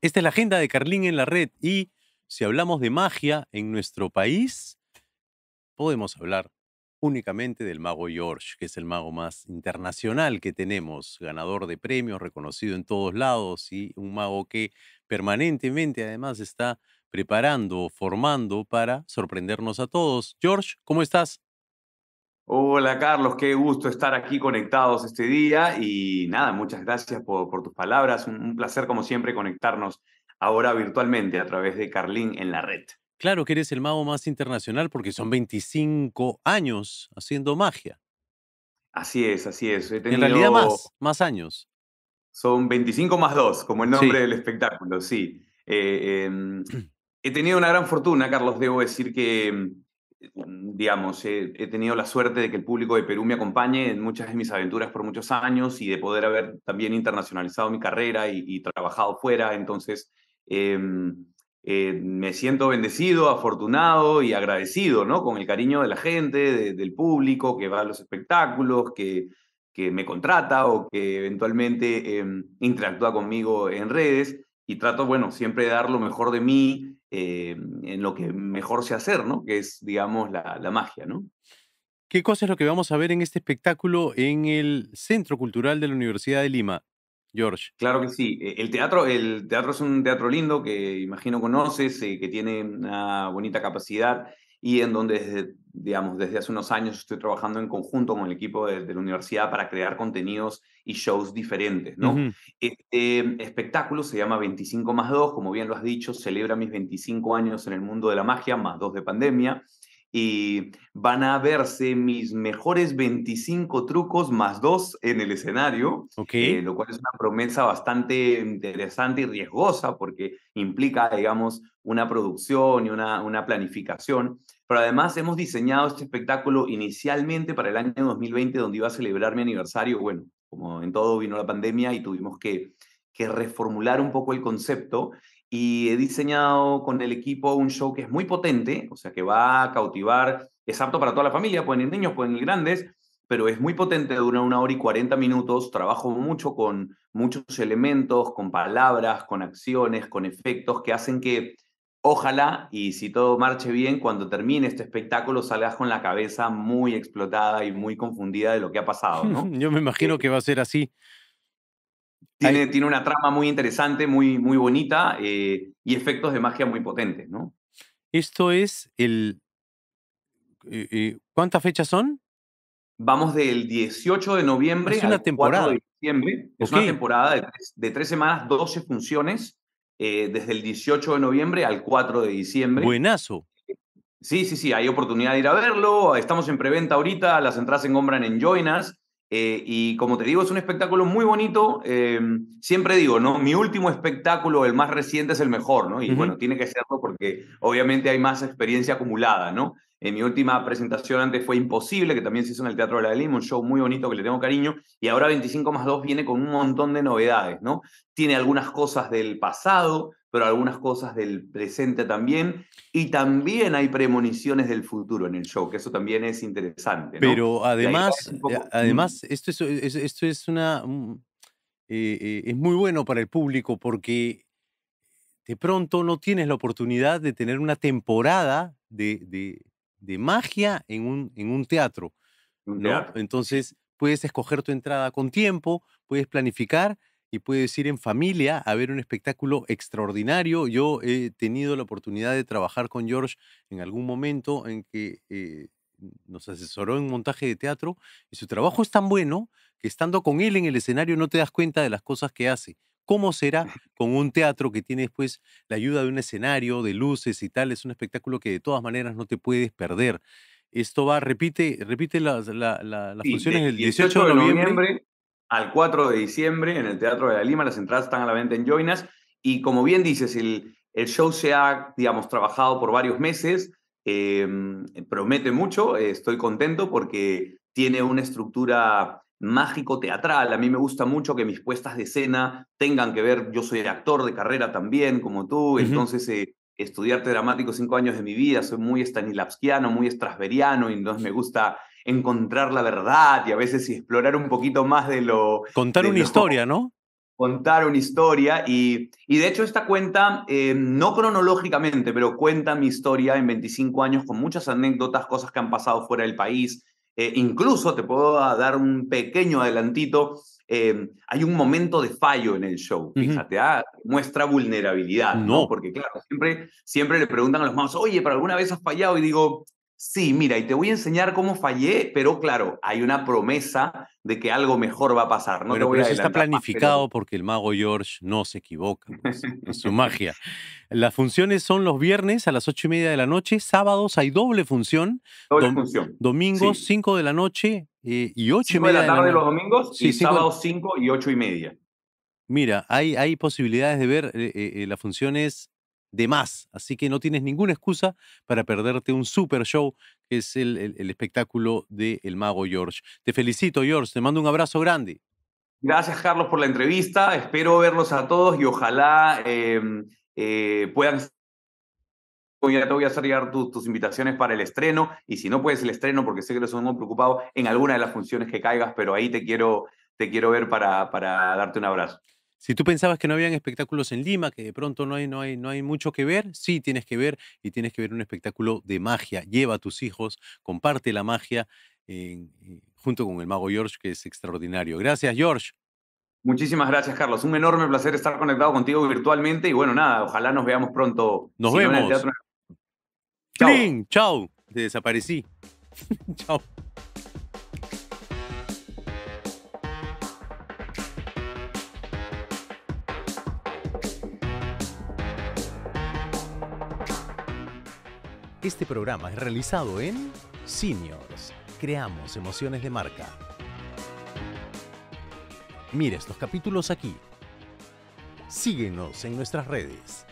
Esta es la agenda de Carlín en la red y si hablamos de magia en nuestro país, podemos hablar únicamente del mago George, que es el mago más internacional que tenemos, ganador de premios, reconocido en todos lados y un mago que permanentemente además está preparando, formando para sorprendernos a todos. George, ¿cómo estás? Hola Carlos, qué gusto estar aquí conectados este día y nada, muchas gracias por, tus palabras. Un, placer como siempre conectarnos ahora virtualmente a través de Carlín en la red. Claro que eres el mago más internacional porque son 25 años haciendo magia. Así es, así es. He En realidad más, más años. Son 25 más 2, como el nombre del espectáculo, sí. Eh, em, he tenido una gran fortuna, Carlos, debo decir que em, Mm, digamos, he, tenido la suerte de que el público de Perú me acompañe en muchas de mis aventuras por muchos años y de poder haber también internacionalizado mi carrera y, trabajado fuera. Entonces, em, eh, me siento bendecido, afortunado y agradecido, ¿no? Con el cariño de la gente, del público que va a los espectáculos, que, me contrata o que eventualmente em, interactúa conmigo en redes y trato, bueno, siempre de dar lo mejor de mí eh, en lo que mejor sé hacer, ¿no? Que es, digamos, la, magia, ¿no? ¿Qué cosa es lo que vamos a ver en este espectáculo en el Centro Cultural de la Universidad de Lima? George. Claro que sí. E, el teatro, el teatro es un teatro lindo que imagino conoces, eh, que tiene una bonita capacidad y en donde digamos, desde hace unos años estoy trabajando en conjunto con el equipo de, la universidad para crear contenidos y shows diferentes, ¿no? Este espectáculo se llama 25 más 2, como bien lo has dicho, celebra mis 25 años en el mundo de la magia, más 2 de pandemia, y van a verse mis mejores 25 trucos más dos en el escenario, eh, lo cual es una promesa bastante interesante y riesgosa porque implica, digamos, una producción y una, planificación. Pero además hemos diseñado este espectáculo inicialmente para el año 2020, donde iba a celebrar mi aniversario. Bueno, como en todo vino la pandemia y tuvimos que, que reformular un poco el concepto y he diseñado con el equipo un show que es muy potente, o sea, que va a cautivar, es apto para toda la familia, pueden ir niños, pueden ir grandes, pero es muy potente, dura una hora y 40 minutos, trabajo mucho con muchos elementos, con palabras, con acciones, con efectos que hacen que ojalá, y si todo marche bien, cuando termine este espectáculo salgas con la cabeza muy explotada y muy confundida de lo que ha pasado. ¿no? Yo me imagino eh que va a ser así. Tiene, una trama muy interesante, muy, muy bonita eh, y efectos de magia muy potentes, ¿no? Esto es el... Eh, eh, ¿Cuántas fechas son? Vamos del 18 de noviembre una al temporada. 4 de diciembre. Es una temporada de tres, semanas, 12 funciones, desde el 18 de noviembre al 4 de diciembre. Buenazo. Sí, sí, sí, hay oportunidad de ir a verlo. Estamos en preventa ahorita, las entradas se compran en Joinas. Eh, y como te digo, es un espectáculo muy bonito. Eh, siempre digo, ¿no? Mi último espectáculo, el más reciente, es el mejor, ¿no? Y bueno, tiene que serlo porque obviamente hay más experiencia acumulada, ¿no? En mi última presentación antes fue Imposible, que también se hizo en el Teatro de la Lima, un show muy bonito que le tengo cariño, y ahora 25 más 2 viene con un montón de novedades, ¿no? Tiene algunas cosas del pasado, pero algunas cosas del presente también, y también hay premoniciones del futuro en el show, que eso también es interesante. Pero además, eh, además mm. esto, es, esto es una... Mm, eh, eh, es muy bueno para el público porque de pronto no tienes la oportunidad de tener una temporada de, de, de magia en un, en un teatro. ¿no? Entonces, puedes escoger tu entrada con tiempo, puedes planificar y puede ir en familia a ver un espectáculo extraordinario. Yo he tenido la oportunidad de trabajar con George en algún momento en que eh, nos asesoró en montaje de teatro y su trabajo es tan bueno que estando con él en el escenario no te das cuenta de las cosas que hace. ¿Cómo será con un teatro que tiene después pues, la ayuda de un escenario, de luces y tal? Es un espectáculo que de todas maneras no te puedes perder. Esto va, repite, repite las, la, funciones del 18, De noviembre al 4 de diciembre en el Teatro de la Lima. Las entradas están a la venta en Joinas. Y como bien dices, el, el show se ha, digamos, trabajado por varios meses. Em, promete mucho. estoy contento porque tiene una estructura mágico teatral. A mí me gusta mucho que mis puestas de escena tengan que ver, yo soy actor de carrera también, como tú, entonces eh, estudiarte dramático cinco años de mi vida, soy muy stanislavskiano, muy strasberiano, y entonces me gusta encontrar la verdad y a veces explorar un poquito más de lo... Contar una historia, ¿no? Contar una historia y, y de hecho esta cuenta, eh, no cronológicamente, pero cuenta mi historia en 25 años con muchas anécdotas, cosas que han pasado fuera del país. Eh, incluso te puedo dar un pequeño adelantito. Eh, hay un momento de fallo en el show, fíjate, ah, muestra vulnerabilidad, no. Porque claro, siempre, siempre le preguntan a los mamás, oye, pero alguna vez has fallado y digo, Sí, mira, y te voy a enseñar cómo fallé, pero claro, hay una promesa de que algo mejor va a pasar. No pero, eso está planificado porque el mago George no se equivoca su magia. Las funciones son los viernes a las ocho y media de la noche, sábados hay doble función. domingo Domingos, cinco de la noche eh, y ocho y media. de la tarde los domingos sí, sábados cinco y ocho y media. Mira, hay, hay posibilidades de ver eh, eh, las funciones de más. Así que no tienes ninguna excusa para perderte un super show que es el, el, espectáculo de El mago George. Te felicito, George. Te mando un abrazo grande. Gracias, Carlos, por la entrevista. Espero verlos a todos y ojalá em, eh, puedan... Ya te voy a hacer llegar tus invitaciones para el estreno y si no puedes el estreno, porque sé que eres son muy preocupado, en alguna de las funciones que caigas, pero ahí te quiero, te quiero ver para, para darte un abrazo. Si tú pensabas que no habían espectáculos en Lima, que de pronto no hay, no, hay, no hay mucho que ver, sí tienes que ver y tienes que ver un espectáculo de magia. Lleva a tus hijos, comparte la magia eh, junto con el mago George, que es extraordinario. Gracias, George. Muchísimas gracias, Carlos. Un enorme placer estar conectado contigo virtualmente y bueno, nada, ojalá nos veamos pronto. Nos vemos. No en el Desaparecí. Chao. Este programa es realizado en Seniors. Creamos emociones de marca. Mire estos capítulos aquí. Síguenos en nuestras redes.